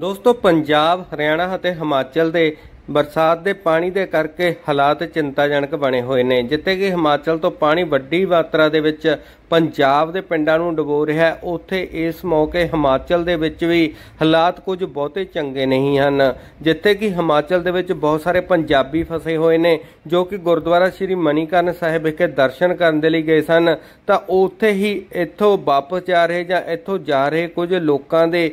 ਦੋਸਤੋ ਪੰਜਾਬ ਹਰਿਆਣਾ ਅਤੇ ਹਿਮਾਚਲ ਦੇ ਬਰਸਾਤ ਦੇ ਪਾਣੀ ਦੇ ਕਰਕੇ ਹਾਲਾਤ ਚਿੰਤਾਜਨਕ ਬਣੇ ਹੋਏ ਨੇ ਜਿੱਥੇ ਕਿ ਹਿਮਾਚਲ ਤੋਂ ਪਾਣੀ ਵੱਡੀ ਮਾਤਰਾ ਦੇ ਵਿੱਚ ਪੰਜਾਬ ਦੇ ਪਿੰਡਾਂ ਨੂੰ ਡੁਬੋ ਰਿਹਾ ਹੈ ਉੱਥੇ ਇਸ ਮੌਕੇ ਹਿਮਾਚਲ ਦੇ ਵਿੱਚ ਵੀ ਹਾਲਾਤ ਕੁਝ ਬਹੁਤੇ ਚੰਗੇ ਨਹੀਂ ਹਨ ਜਿੱਥੇ ਕਿ ਹਿਮਾਚਲ ਦੇ ਵਿੱਚ ਬਹੁਤ ਸਾਰੇ ਪੰਜਾਬੀ ਫਸੇ ਹੋਏ ਨੇ ਜੋ ਕਿ ਗੁਰਦੁਆਰਾ ਸ੍ਰੀ ਮਨੀਕਰਨ ਸਾਹਿਬ ਵਿਖੇ ਦਰਸ਼ਨ ਕਰਨ ਦੇ ਲਈ ਗਏ ਸਨ ਤਾਂ ਉੱਥੇ ਹੀ ਇੱਥੋਂ ਵਾਪਸ ਜਾ ਰਹੇ ਜਾਂ ਇੱਥੋਂ ਜਾ ਰਹੇ ਕੁਝ ਲੋਕਾਂ ਦੇ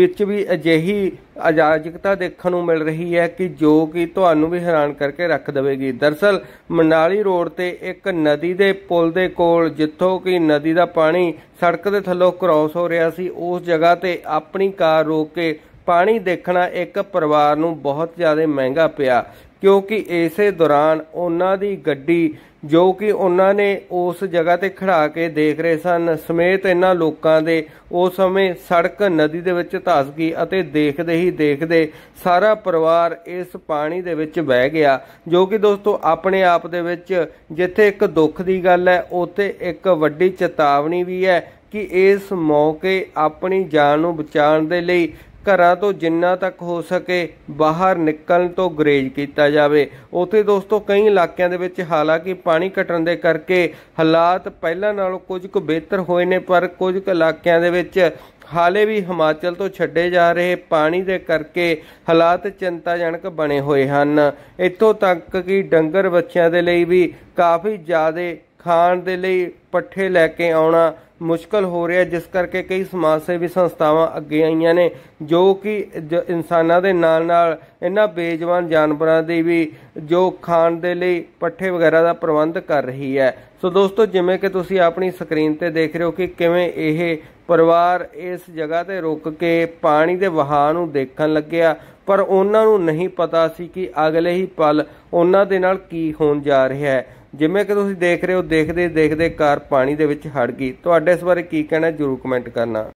ਵਿੱਚ ਵੀ ਅਜਿਹੀ ਅਜਾਜਕਤਾ ਦੇਖਣ ਨੂੰ ਮਿਲ ਰਹੀ ਹੈ ਕਿ ਜੋ ਜੋ ਕਿ ਤੁਹਾਨੂੰ ਵੀ ਹੈਰਾਨ ਕਰਕੇ ਰੱਖ ਦੇਵੇਗੀ ਦਰਸਲ ਮਨਾਲੀ ਰੋਡ ਤੇ ਇੱਕ ਨਦੀ ਦੇ ਪੁਲ ਦੇ ਕੋਲ ਜਿੱਥੋਂ ਕਿ ਨਦੀ ਦਾ ਪਾਣੀ ਸੜਕ ਦੇ ਥੱਲੋਂ ਕ੍ਰਾਸ ਹੋ ਰਿਹਾ ਸੀ ਉਸ ਜਗ੍ਹਾ ਤੇ ਆਪਣੀ ਕਾਰ ਰੋਕ ਕੇ ਪਾਣੀ ਦੇਖਣਾ ਇੱਕ ਪਰਿਵਾਰ ਨੂੰ ਬਹੁਤ ਜ਼ਿਆਦਾ ਮਹਿੰਗਾ ਪਿਆ ਕਿਉਂਕਿ ਇਸੇ ਦੌਰਾਨ ਉਹਨਾਂ ਦੀ ਗੱਡੀ ਜੋ ਕਿ ਉਹਨਾਂ ਨੇ ਉਸ ਜਗ੍ਹਾ ਤੇ ਖੜਾ ਕੇ ਦੇਖ ਰਹੇ ਸਨ ਸਮੇਤ ਇਹਨਾਂ ਲੋਕਾਂ ਦੇ ਉਸ ਸਮੇਂ ਸੜਕ ਨਦੀ ਦੇ ਵਿੱਚ ਧਸ ਗਈ ਅਤੇ ਦੇਖਦੇ ਹੀ ਦੇਖਦੇ ਸਾਰਾ ਪਰਿਵਾਰ ਇਸ ਪਾਣੀ ਦੇ ਵਿੱਚ ਵਹਿ ਗਿਆ ਜੋ ਕਿ ਦੋਸਤੋ ਆਪਣੇ ਆਪ ਦੇ ਵਿੱਚ ਜਿੱਥੇ ਇੱਕ ਦੁੱਖ ਦੀ ਗੱਲ ਹੈ ਉੱਥੇ ਇੱਕ ਵੱਡੀ ਚੇਤਾਵਨੀ ਵੀ ਹੈ ਕਿ ਇਸ ਮੌਕੇ ਆਪਣੀ ਜਾਨ ਨੂੰ ਬਚਾਉਣ ਦੇ ਲਈ ਘਰਾਂ ਤੋਂ ਜਿੰਨਾ ਤੱਕ ਹੋ ਸਕੇ ਬਾਹਰ ਨਿਕਲਣ ਤੋਂ ਗਰੇਜ ਕੀਤਾ ਜਾਵੇ ਉਥੇ ਦੋਸਤੋ ਕਈ ਇਲਾਕਿਆਂ ਦੇ ਵਿੱਚ ਹਾਲਾਂਕਿ ਪਾਣੀ ਘਟਣ ਦੇ ਕਰਕੇ ਹਾਲਾਤ ਪਹਿਲਾਂ ਨਾਲੋਂ ਕੁਝ ਕੁ ਬਿਹਤਰ ਹੋਏ ਨੇ ਪਰ ਕੁਝ ਕੁ ਇਲਾਕਿਆਂ ਦੇ ਵਿੱਚ ਹਾਲੇ ਵੀ ਹਿਮਾਚਲ ਤੋਂ ਛੱਡੇ ਜਾ ਰਹੇ ਪਾਣੀ ਦੇ ਕਰਕੇ ਹਾਲਾਤ ਚਿੰਤਾਜਨਕ ਬਣੇ ਹੋਏ ਹਨ ਇੱਥੋਂ ਤੱਕ ਕਿ ਡੰਗਰ ਬੱਚਿਆਂ ਦੇ ਲਈ ਵੀ ਕਾਫੀ ਜ਼ਿਆਦੇ ਖਾਣ ਦੇ ਲਈ ਪੱਠੇ ਲੈ ਕੇ ਆਉਣਾ ਮੁਸ਼ਕਲ ਹੋ ਰਿਹਾ ਜਿਸ ਕਰਕੇ ਕਈ ਸਮਾਜ ਸੇਵੀ ਸੰਸਥਾਵਾਂ ਅੱਗੇ ਆਈਆਂ ਨੇ ਜੋ ਕਿ ਇਨਸਾਨਾਂ ਦੇ ਨਾਲ ਨਾਲ ਇਹਨਾਂ ਬੇਜਵਾਨ ਜਾਨਵਰਾਂ ਦੀ ਵੀ ਜੋ ਖਾਣ ਦੇ ਲਈ ਪੱਠੇ ਵਗੈਰਾ ਦਾ ਪ੍ਰਬੰਧ ਕਰ ਰਹੀ ਹੈ ਸੋ ਦੋਸਤੋ ਜਿਵੇਂ ਕਿ ਤੁਸੀਂ ਆਪਣੀ ਸਕਰੀਨ ਤੇ ਦੇਖ ਰਹੇ ਹੋ ਕਿ ਕਿਵੇਂ ਇਹ ਪਰਿਵਾਰ ਇਸ ਜਗ੍ਹਾ ਤੇ ਰੁਕ ਕੇ ਪਾਣੀ ਦੇ ਵਹਾਅ ਨੂੰ ਦੇਖਣ ਲੱਗਿਆ ਪਰ ਉਹਨਾਂ ਨੂੰ ਨਹੀਂ ਪਤਾ ਸੀ ਕਿ ਅਗਲੇ ਹੀ ਪਲ ਉਹਨਾਂ ਦੇ ਨਾਲ ਕੀ ਹੋਣ ਜਾ ਰਿਹਾ ਹੈ ਜਿਵੇਂ ਕਿ ਤੁਸੀਂ ਦੇਖ ਰਹੇ ਹੋ ਦੇਖਦੇ ਦੇਖਦੇ ਕਾਰ ਪਾਣੀ ਦੇ ਵਿੱਚ ਹੜ ਗਈ ਤੁਹਾਡੇ ਇਸ ਬਾਰੇ ਕੀ ਕਹਿਣਾ ਜਰੂਰ ਕਮੈਂਟ ਕਰਨਾ